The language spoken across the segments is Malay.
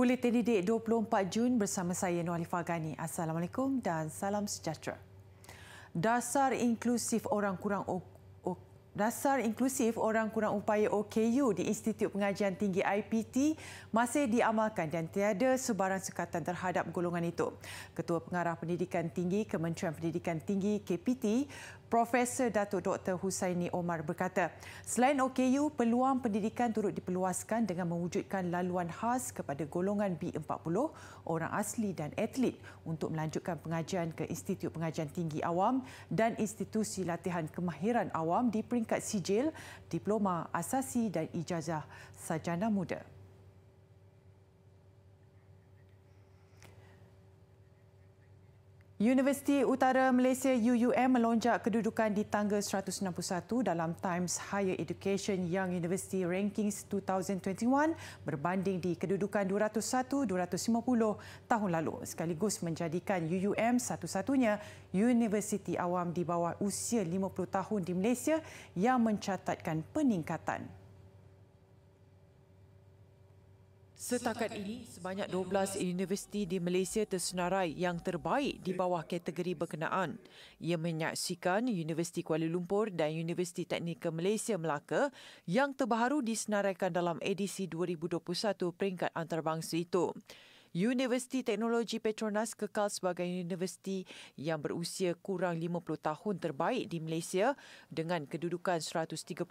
Buletin Didik 24 Jun bersama saya Nualifa Ghani. Assalamualaikum dan salam sejahtera. Dasar inklusif orang kurang Dasar inklusif orang kurang upaya OKU di Institut Pengajian Tinggi IPT masih diamalkan dan tiada sebarang sekatan terhadap golongan itu. Ketua Pengarah Pendidikan Tinggi Kementerian Pendidikan Tinggi KPT, Profesor Datuk Dr. Husaini Omar berkata, selain OKU, peluang pendidikan turut diperluaskan dengan mewujudkan laluan khas kepada golongan B40, orang asli dan atlet untuk melanjutkan pengajian ke Institut Pengajian Tinggi Awam dan Institusi Latihan Kemahiran Awam di peringkat sijil, diploma, asasi dan ijazah sajana muda. Universiti Utara Malaysia UUM melonjak kedudukan di tangga 161 dalam Times Higher Education Young University Rankings 2021 berbanding di kedudukan 201-250 tahun lalu sekaligus menjadikan UUM satu-satunya universiti awam di bawah usia 50 tahun di Malaysia yang mencatatkan peningkatan. Setakat ini, sebanyak 12 universiti di Malaysia tersenarai yang terbaik di bawah kategori berkenaan. Ia menyaksikan Universiti Kuala Lumpur dan Universiti Teknikal Malaysia Melaka yang terbaru disenaraikan dalam edisi 2021 peringkat antarabangsa itu. Universiti Teknologi Petronas kekal sebagai universiti yang berusia kurang 50 tahun terbaik di Malaysia dengan kedudukan 134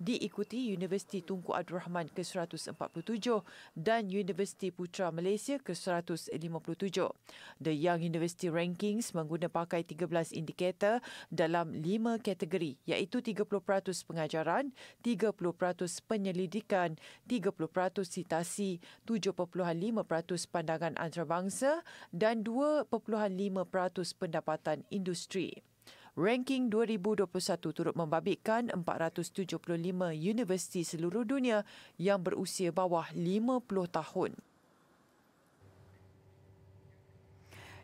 diikuti Universiti Tunku Abdul Rahman ke-147 dan Universiti Putra Malaysia ke-157. The Young University Rankings menggunakan pakai 13 indikator dalam 5 kategori iaitu 30% pengajaran, 30% penyelidikan, 30% sitasi, 7.5% 1% pandangan antarabangsa dan 2.5% pendapatan industri. Ranking 2021 turut membabitkan 475 universiti seluruh dunia yang berusia bawah 50 tahun.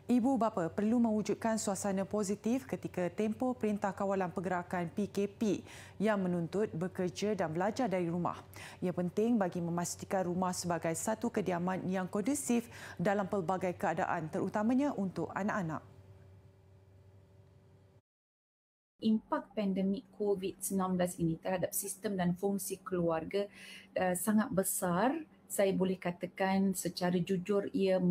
Ibu bapa perlu mewujudkan suasana positif ketika tempoh Perintah Kawalan Pergerakan PKP yang menuntut bekerja dan belajar dari rumah. Ia penting bagi memastikan rumah sebagai satu kediaman yang kondusif dalam pelbagai keadaan terutamanya untuk anak-anak. Impak pandemik COVID-19 ini terhadap sistem dan fungsi keluarga eh, sangat besar saya boleh katakan secara jujur ia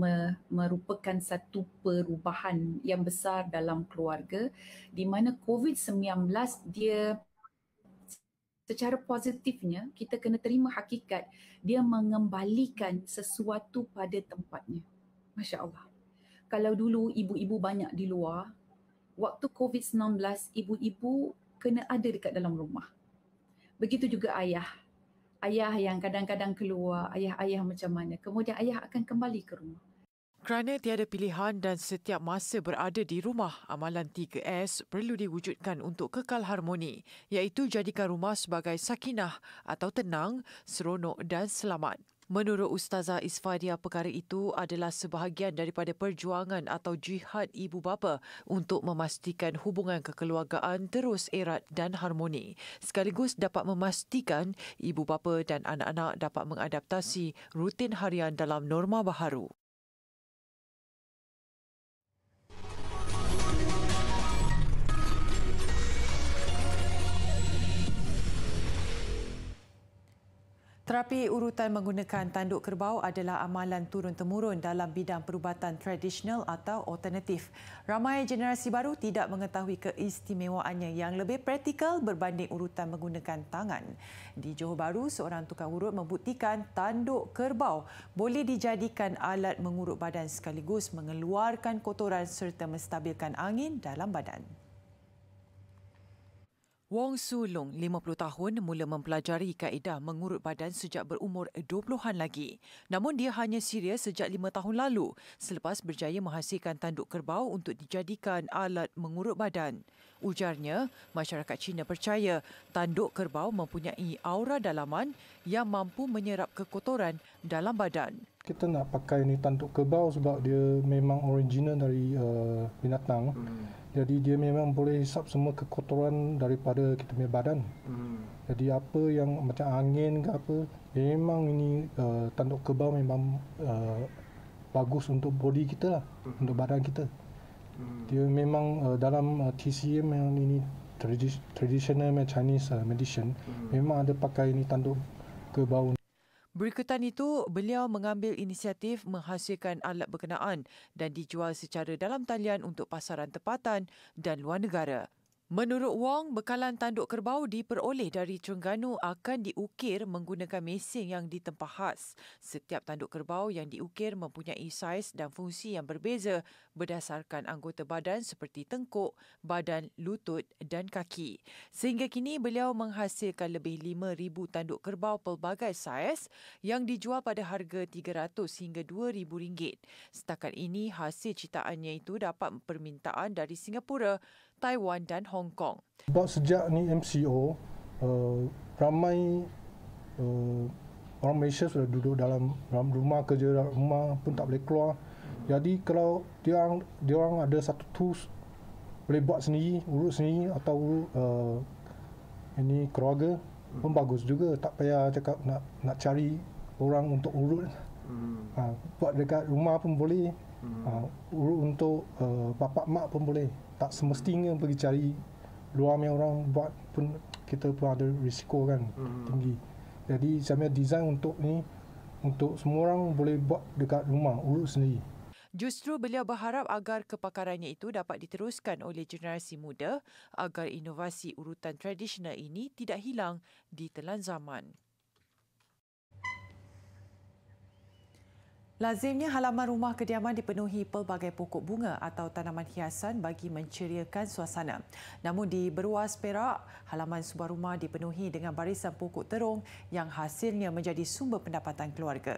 merupakan satu perubahan yang besar dalam keluarga di mana COVID-19 dia secara positifnya kita kena terima hakikat dia mengembalikan sesuatu pada tempatnya. Masya Allah. Kalau dulu ibu-ibu banyak di luar, waktu COVID-19 ibu-ibu kena ada dekat dalam rumah. Begitu juga ayah, ayah yang kadang-kadang keluar, ayah-ayah macam mana. Kemudian ayah akan kembali ke rumah. Kerana tiada pilihan dan setiap masa berada di rumah, amalan 3S perlu diwujudkan untuk kekal harmoni, iaitu jadikan rumah sebagai sakinah atau tenang, seronok dan selamat. Menurut Ustazah Isfadia perkara itu adalah sebahagian daripada perjuangan atau jihad ibu bapa untuk memastikan hubungan kekeluargaan terus erat dan harmoni sekaligus dapat memastikan ibu bapa dan anak-anak dapat mengadaptasi rutin harian dalam norma baharu. Terapi urutan menggunakan tanduk kerbau adalah amalan turun-temurun dalam bidang perubatan tradisional atau alternatif. Ramai generasi baru tidak mengetahui keistimewaannya yang lebih praktikal berbanding urutan menggunakan tangan. Di Johor Baru, seorang tukang urut membuktikan tanduk kerbau boleh dijadikan alat mengurut badan sekaligus mengeluarkan kotoran serta menstabilkan angin dalam badan. Wong Su Lung, 50 tahun, mula mempelajari kaedah mengurut badan sejak berumur 20-an lagi. Namun dia hanya serius sejak 5 tahun lalu selepas berjaya menghasilkan tanduk kerbau untuk dijadikan alat mengurut badan. Ujarnya, masyarakat China percaya tanduk kerbau mempunyai aura dalaman yang mampu menyerap kekotoran dalam badan. Kita nak pakai ini tanduk kerbau sebab dia memang original dari uh, binatang. Hmm. Jadi dia memang boleh hisap semua kekotoran daripada kita punya badan. Hmm. Jadi apa yang macam angin ke apa, memang ini uh, tanduk kebal memang uh, bagus untuk body kita lah, hmm. untuk badan kita. Hmm. Dia memang uh, dalam uh, TCM yang ini tradisional traditional Chinese uh, medicine, hmm. memang ada pakai ini tanduk kebal Berikutan itu, beliau mengambil inisiatif menghasilkan alat berkenaan dan dijual secara dalam talian untuk pasaran tempatan dan luar negara. Menurut Wong, bekalan tanduk kerbau diperoleh dari Terengganu akan diukir menggunakan mesin yang ditempah khas. Setiap tanduk kerbau yang diukir mempunyai saiz dan fungsi yang berbeza berdasarkan anggota badan seperti tengkuk, badan, lutut dan kaki. Sehingga kini, beliau menghasilkan lebih 5,000 tanduk kerbau pelbagai saiz yang dijual pada harga RM300 hingga RM2,000. Setakat ini, hasil citaannya itu dapat permintaan dari Singapura Taiwan dan Hong Kong. Sebab sejak ni MCO, uh, ramai uh, orang Malaysia sudah duduk dalam, dalam rumah, kerja dalam rumah pun tak boleh keluar. Jadi kalau dia orang, dia orang ada satu tools boleh buat sendiri, urus sendiri atau uh, ini keluarga hmm. pun bagus juga tak payah cakap nak nak cari orang untuk urut. Hmm. Ha, buat dekat rumah pun boleh. Hmm. Ha, urut untuk uh, bapak mak pun boleh tak semestinya pergi cari luar yang orang buat pun kita pun ada risiko kan mm-hmm. tinggi jadi saya design untuk ni untuk semua orang boleh buat dekat rumah urus sendiri Justru beliau berharap agar kepakarannya itu dapat diteruskan oleh generasi muda agar inovasi urutan tradisional ini tidak hilang di telan zaman. Lazimnya halaman rumah kediaman dipenuhi pelbagai pokok bunga atau tanaman hiasan bagi menceriakan suasana. Namun di Beruas Perak, halaman sebuah rumah dipenuhi dengan barisan pokok terung yang hasilnya menjadi sumber pendapatan keluarga.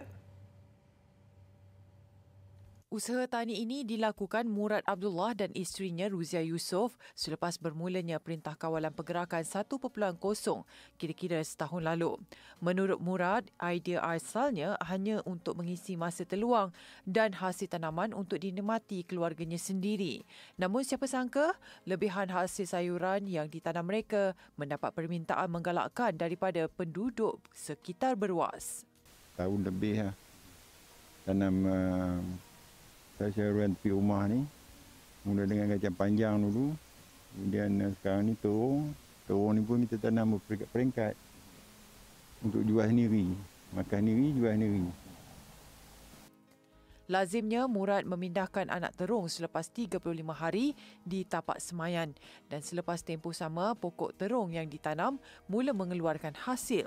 Usaha tani ini dilakukan Murad Abdullah dan isterinya Ruzia Yusof selepas bermulanya Perintah Kawalan Pergerakan 1.0 kira-kira setahun lalu. Menurut Murad, idea asalnya hanya untuk mengisi masa teluang dan hasil tanaman untuk dinikmati keluarganya sendiri. Namun siapa sangka, lebihan hasil sayuran yang ditanam mereka mendapat permintaan menggalakkan daripada penduduk sekitar beruas. Tahun lebih lah. Tanam uh saya, saya rent rumah ni. Mula dengan kacang panjang dulu. Kemudian eh, sekarang ni terung. Terung ni pun kita tanam berperingkat-peringkat. Untuk jual sendiri. Makan sendiri, jual sendiri. Lazimnya Murad memindahkan anak terung selepas 35 hari di tapak semayan dan selepas tempoh sama pokok terung yang ditanam mula mengeluarkan hasil.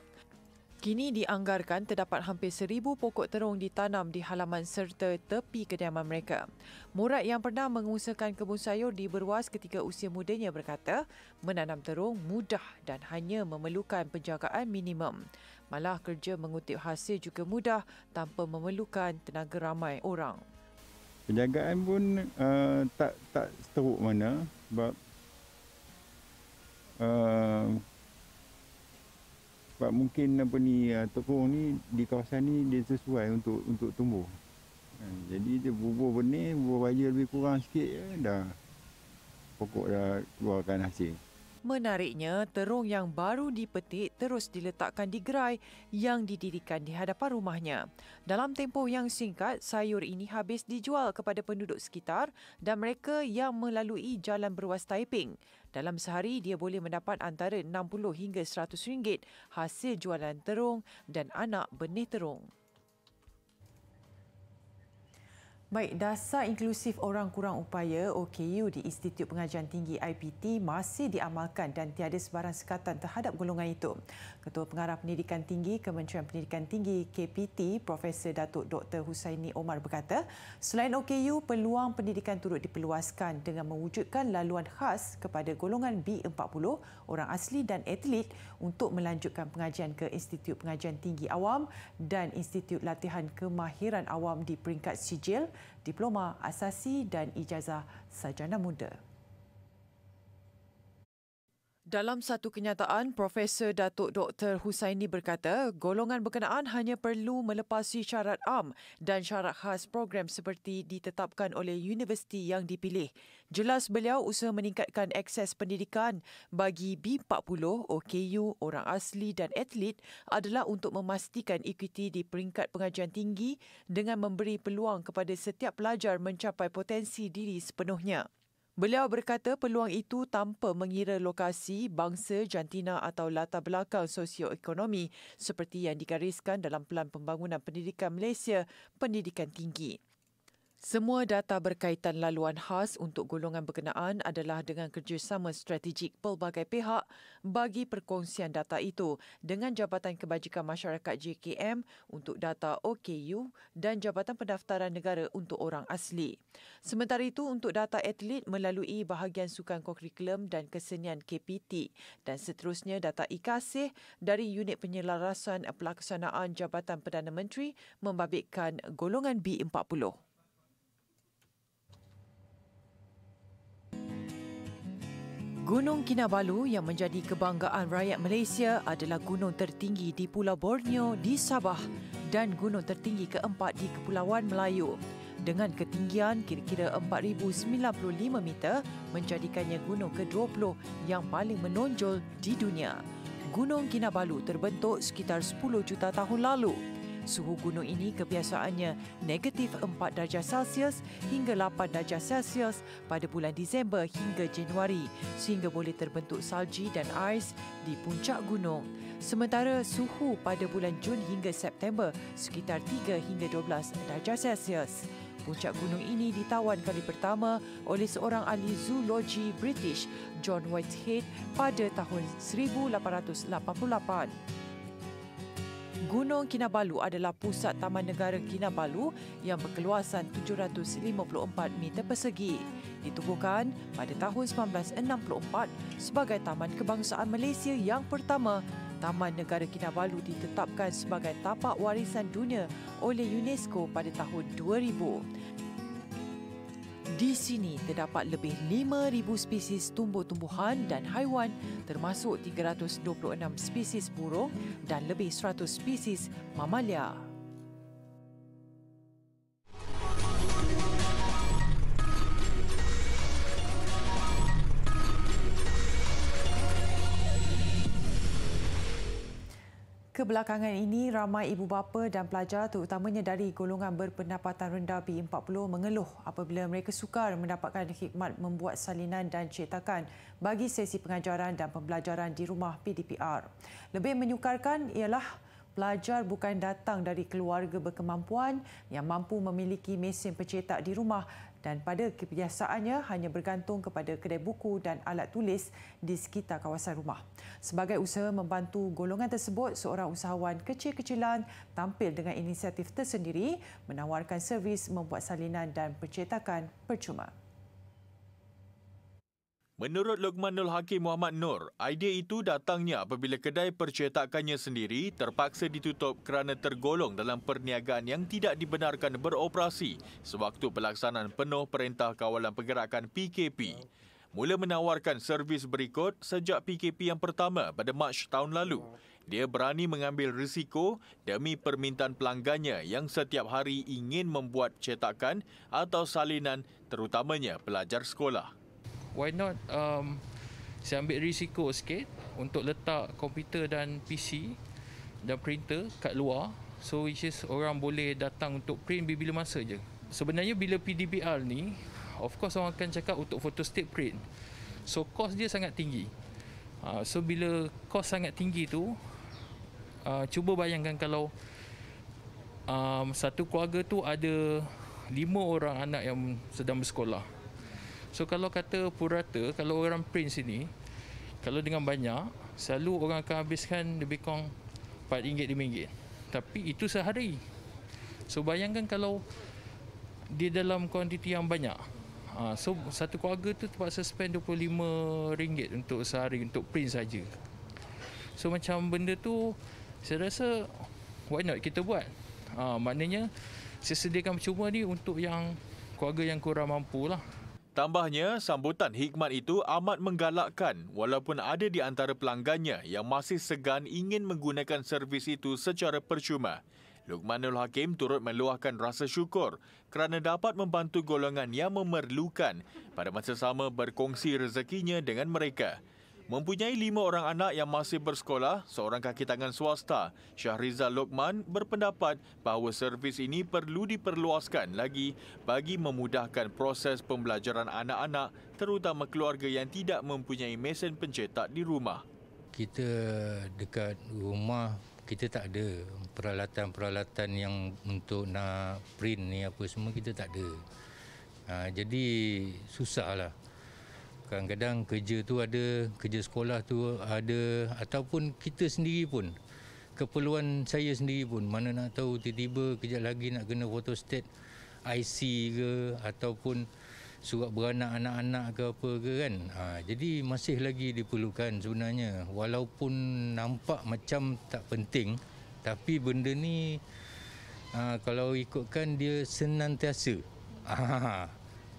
Kini dianggarkan terdapat hampir seribu pokok terung ditanam di halaman serta tepi kediaman mereka. Murad yang pernah mengusahakan kebun sayur di Berwas ketika usia mudanya berkata, menanam terung mudah dan hanya memerlukan penjagaan minimum. Malah kerja mengutip hasil juga mudah tanpa memerlukan tenaga ramai orang. Penjagaan pun uh, tak tak teruk mana sebab uh, sebab mungkin apa ni uh, tepung ni di kawasan ni dia sesuai untuk untuk tumbuh. Kan, jadi dia bubuh benih, bubuh baja lebih kurang sikit dah pokok dah keluarkan hasil. Menariknya, terung yang baru dipetik terus diletakkan di gerai yang didirikan di hadapan rumahnya. Dalam tempoh yang singkat, sayur ini habis dijual kepada penduduk sekitar dan mereka yang melalui jalan beruas Taiping. Dalam sehari, dia boleh mendapat antara RM60 hingga RM100 hasil jualan terung dan anak benih terung. Baik, dasar inklusif orang kurang upaya OKU di Institut Pengajian Tinggi IPT masih diamalkan dan tiada sebarang sekatan terhadap golongan itu. Ketua Pengarah Pendidikan Tinggi Kementerian Pendidikan Tinggi KPT Profesor Datuk Dr. Husaini Omar berkata, selain OKU, peluang pendidikan turut diperluaskan dengan mewujudkan laluan khas kepada golongan B40, orang asli dan atlet untuk melanjutkan pengajian ke Institut Pengajian Tinggi Awam dan Institut Latihan Kemahiran Awam di peringkat sijil diploma asasi dan ijazah sarjana muda. Dalam satu kenyataan, Profesor Datuk Dr. Husaini berkata, golongan berkenaan hanya perlu melepasi syarat am dan syarat khas program seperti ditetapkan oleh universiti yang dipilih. Jelas beliau usaha meningkatkan akses pendidikan bagi B40, OKU, orang asli dan atlet adalah untuk memastikan ikuti di peringkat pengajian tinggi dengan memberi peluang kepada setiap pelajar mencapai potensi diri sepenuhnya. Beliau berkata peluang itu tanpa mengira lokasi, bangsa, jantina atau latar belakang sosioekonomi seperti yang digariskan dalam Pelan Pembangunan Pendidikan Malaysia Pendidikan Tinggi. Semua data berkaitan laluan khas untuk golongan berkenaan adalah dengan kerjasama strategik pelbagai pihak bagi perkongsian data itu dengan Jabatan Kebajikan Masyarakat JKM untuk data OKU dan Jabatan Pendaftaran Negara untuk Orang Asli. Sementara itu, untuk data atlet melalui bahagian sukan kurikulum dan kesenian KPT dan seterusnya data ikasih dari unit penyelarasan pelaksanaan Jabatan Perdana Menteri membabitkan golongan B40. Gunung Kinabalu yang menjadi kebanggaan rakyat Malaysia adalah gunung tertinggi di Pulau Borneo di Sabah dan gunung tertinggi keempat di Kepulauan Melayu. Dengan ketinggian kira-kira 4,095 meter, menjadikannya gunung ke-20 yang paling menonjol di dunia. Gunung Kinabalu terbentuk sekitar 10 juta tahun lalu. Suhu gunung ini kebiasaannya negatif 4 darjah Celsius hingga 8 darjah Celsius pada bulan Disember hingga Januari sehingga boleh terbentuk salji dan ais di puncak gunung. Sementara suhu pada bulan Jun hingga September sekitar 3 hingga 12 darjah Celsius. Puncak gunung ini ditawan kali pertama oleh seorang ahli zoologi British, John Whitehead pada tahun 1888. Gunung Kinabalu adalah pusat Taman Negara Kinabalu yang berkeluasan 754 meter persegi. Ditubuhkan pada tahun 1964 sebagai Taman Kebangsaan Malaysia yang pertama, Taman Negara Kinabalu ditetapkan sebagai tapak warisan dunia oleh UNESCO pada tahun 2000. Di sini terdapat lebih 5,000 spesies tumbuh-tumbuhan dan haiwan termasuk 326 spesies burung dan lebih 100 spesies mamalia. kebelakangan ini, ramai ibu bapa dan pelajar terutamanya dari golongan berpendapatan rendah B40 mengeluh apabila mereka sukar mendapatkan khidmat membuat salinan dan cetakan bagi sesi pengajaran dan pembelajaran di rumah PDPR. Lebih menyukarkan ialah pelajar bukan datang dari keluarga berkemampuan yang mampu memiliki mesin pencetak di rumah dan pada kebiasaannya hanya bergantung kepada kedai buku dan alat tulis di sekitar kawasan rumah. Sebagai usaha membantu golongan tersebut, seorang usahawan kecil-kecilan tampil dengan inisiatif tersendiri menawarkan servis membuat salinan dan percetakan percuma. Menurut Luqmanul Hakim Muhammad Nur, idea itu datangnya apabila kedai percetakannya sendiri terpaksa ditutup kerana tergolong dalam perniagaan yang tidak dibenarkan beroperasi sewaktu pelaksanaan penuh Perintah Kawalan Pergerakan PKP. Mula menawarkan servis berikut sejak PKP yang pertama pada Mac tahun lalu. Dia berani mengambil risiko demi permintaan pelanggannya yang setiap hari ingin membuat cetakan atau salinan terutamanya pelajar sekolah why not um, saya ambil risiko sikit untuk letak komputer dan PC dan printer kat luar so which is orang boleh datang untuk print bila bila masa je sebenarnya bila PDBR ni of course orang akan cakap untuk photostat print so cost dia sangat tinggi uh, so bila cost sangat tinggi tu uh, cuba bayangkan kalau um, satu keluarga tu ada lima orang anak yang sedang bersekolah So kalau kata purata, kalau orang print sini, kalau dengan banyak, selalu orang akan habiskan lebih kurang RM4, RM5. Tapi itu sehari. So bayangkan kalau dia dalam kuantiti yang banyak. Ha, so satu keluarga tu terpaksa spend RM25 untuk sehari untuk print saja. So macam benda tu saya rasa why not kita buat. Ha, maknanya saya sediakan percuma ni untuk yang keluarga yang kurang mampu lah. Tambahnya, sambutan hikmat itu amat menggalakkan walaupun ada di antara pelanggannya yang masih segan ingin menggunakan servis itu secara percuma. Lukmanul Hakim turut meluahkan rasa syukur kerana dapat membantu golongan yang memerlukan pada masa sama berkongsi rezekinya dengan mereka. Mempunyai lima orang anak yang masih bersekolah, seorang kaki tangan swasta, Syahriza Lokman berpendapat bahawa servis ini perlu diperluaskan lagi bagi memudahkan proses pembelajaran anak-anak terutama keluarga yang tidak mempunyai mesin pencetak di rumah. Kita dekat rumah, kita tak ada peralatan-peralatan yang untuk nak print ni apa semua, kita tak ada. Ha, jadi susah lah kadang-kadang kerja tu ada kerja sekolah tu ada ataupun kita sendiri pun keperluan saya sendiri pun mana nak tahu tiba-tiba kejap lagi nak kena fotostat IC ke ataupun surat beranak anak-anak ke apa ke kan ha, jadi masih lagi diperlukan sebenarnya walaupun nampak macam tak penting tapi benda ni ha, kalau ikutkan dia senantiasa ha, ha, ha,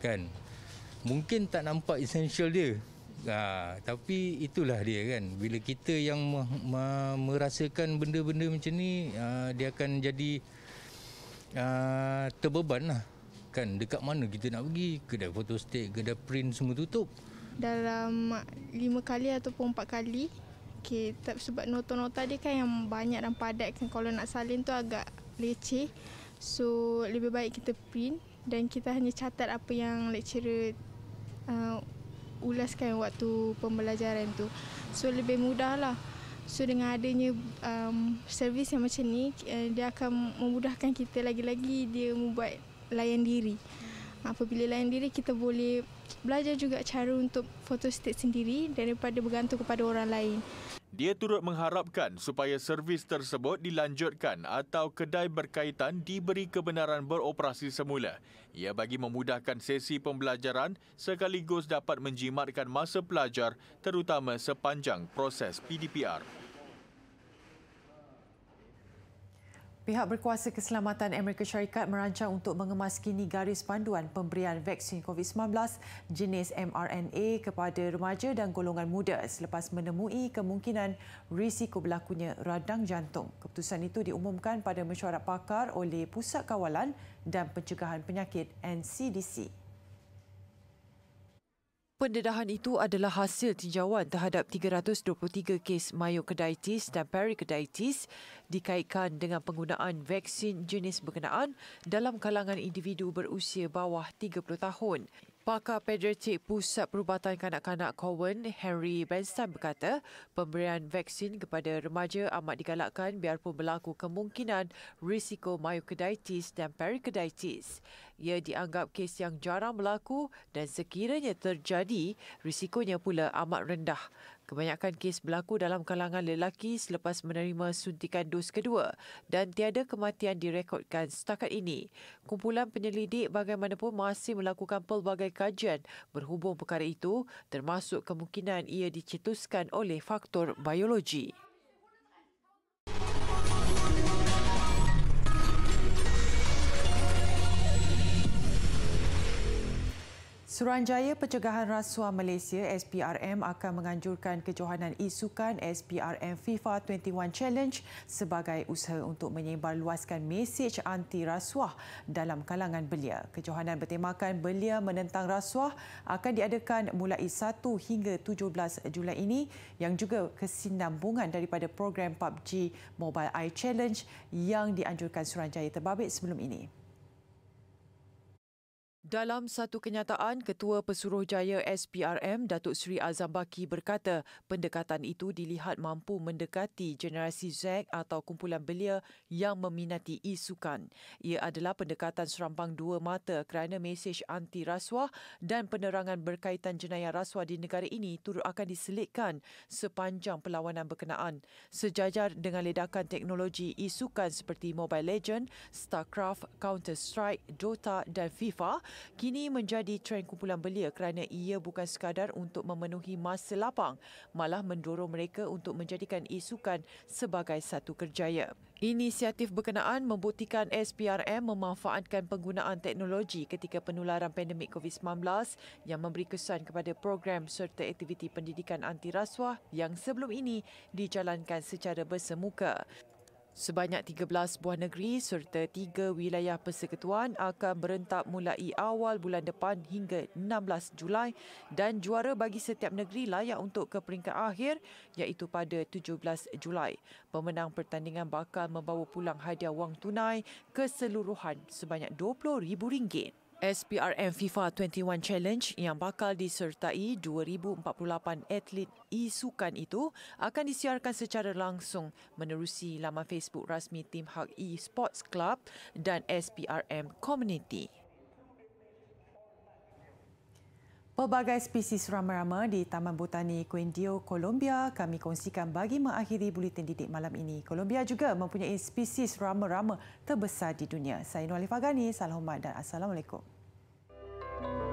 kan mungkin tak nampak essential dia. Ha, tapi itulah dia kan. Bila kita yang ma- ma- merasakan benda-benda macam ni, ha, dia akan jadi ha, terbeban lah. Kan, dekat mana kita nak pergi? Kedai fotostat, kedai print semua tutup. Dalam lima kali ataupun empat kali. Okay, sebab nota-nota dia kan yang banyak dan padat kan. Kalau nak salin tu agak leceh. So, lebih baik kita print dan kita hanya catat apa yang lecturer uh, ulaskan waktu pembelajaran tu. So lebih mudah lah. So dengan adanya um, servis yang macam ni, uh, dia akan memudahkan kita lagi-lagi dia membuat layan diri. Apabila layan diri kita boleh belajar juga cara untuk photostat sendiri daripada bergantung kepada orang lain. Dia turut mengharapkan supaya servis tersebut dilanjutkan atau kedai berkaitan diberi kebenaran beroperasi semula. Ia bagi memudahkan sesi pembelajaran sekaligus dapat menjimatkan masa pelajar terutama sepanjang proses PDPR. Pihak berkuasa keselamatan Amerika Syarikat merancang untuk mengemaskini garis panduan pemberian vaksin COVID-19 jenis mRNA kepada remaja dan golongan muda selepas menemui kemungkinan risiko berlakunya radang jantung. Keputusan itu diumumkan pada mesyuarat pakar oleh Pusat Kawalan dan Pencegahan Penyakit NCDC. Pendedahan itu adalah hasil tinjauan terhadap 323 kes myocarditis dan pericarditis dikaitkan dengan penggunaan vaksin jenis berkenaan dalam kalangan individu berusia bawah 30 tahun. Pakar Pediatrik Pusat Perubatan Kanak-Kanak Cowan, Henry Benstein berkata, pemberian vaksin kepada remaja amat digalakkan biarpun berlaku kemungkinan risiko myocarditis dan pericarditis ia dianggap kes yang jarang berlaku dan sekiranya terjadi, risikonya pula amat rendah. Kebanyakan kes berlaku dalam kalangan lelaki selepas menerima suntikan dos kedua dan tiada kematian direkodkan setakat ini. Kumpulan penyelidik bagaimanapun masih melakukan pelbagai kajian berhubung perkara itu termasuk kemungkinan ia dicetuskan oleh faktor biologi. Suruhanjaya Pencegahan Rasuah Malaysia SPRM akan menganjurkan kejohanan isukan SPRM FIFA 21 Challenge sebagai usaha untuk menyebar luaskan mesej anti rasuah dalam kalangan belia. Kejohanan bertemakan belia menentang rasuah akan diadakan mulai 1 hingga 17 Julai ini yang juga kesinambungan daripada program PUBG Mobile Eye Challenge yang dianjurkan Suruhanjaya terbabit sebelum ini. Dalam satu kenyataan, Ketua Pesuruhjaya SPRM Datuk Seri Azam Baki berkata, pendekatan itu dilihat mampu mendekati generasi Z atau kumpulan belia yang meminati isukan. Ia adalah pendekatan serampang dua mata kerana mesej anti rasuah dan penerangan berkaitan jenayah rasuah di negara ini turut akan diselitkan sepanjang perlawanan berkenaan. Sejajar dengan ledakan teknologi isukan seperti Mobile Legend, StarCraft, Counter-Strike, Dota dan FIFA, kini menjadi tren kumpulan belia kerana ia bukan sekadar untuk memenuhi masa lapang, malah mendorong mereka untuk menjadikan isukan sebagai satu kerjaya. Inisiatif berkenaan membuktikan SPRM memanfaatkan penggunaan teknologi ketika penularan pandemik COVID-19 yang memberi kesan kepada program serta aktiviti pendidikan anti rasuah yang sebelum ini dijalankan secara bersemuka. Sebanyak 13 buah negeri serta 3 wilayah persekutuan akan berentap mulai awal bulan depan hingga 16 Julai dan juara bagi setiap negeri layak untuk ke peringkat akhir iaitu pada 17 Julai. Pemenang pertandingan bakal membawa pulang hadiah wang tunai keseluruhan sebanyak RM20,000. SPRM FIFA 21 Challenge yang bakal disertai 2048 atlet e-sukan itu akan disiarkan secara langsung menerusi laman Facebook rasmi Tim Hak E-Sports Club dan SPRM Community. Pelbagai spesies rama-rama di Taman Botani Quindio, Colombia kami kongsikan bagi mengakhiri buletin didik malam ini. Colombia juga mempunyai spesies rama-rama terbesar di dunia. Saya Nualif Agani, salam hormat dan assalamualaikum. Thank you.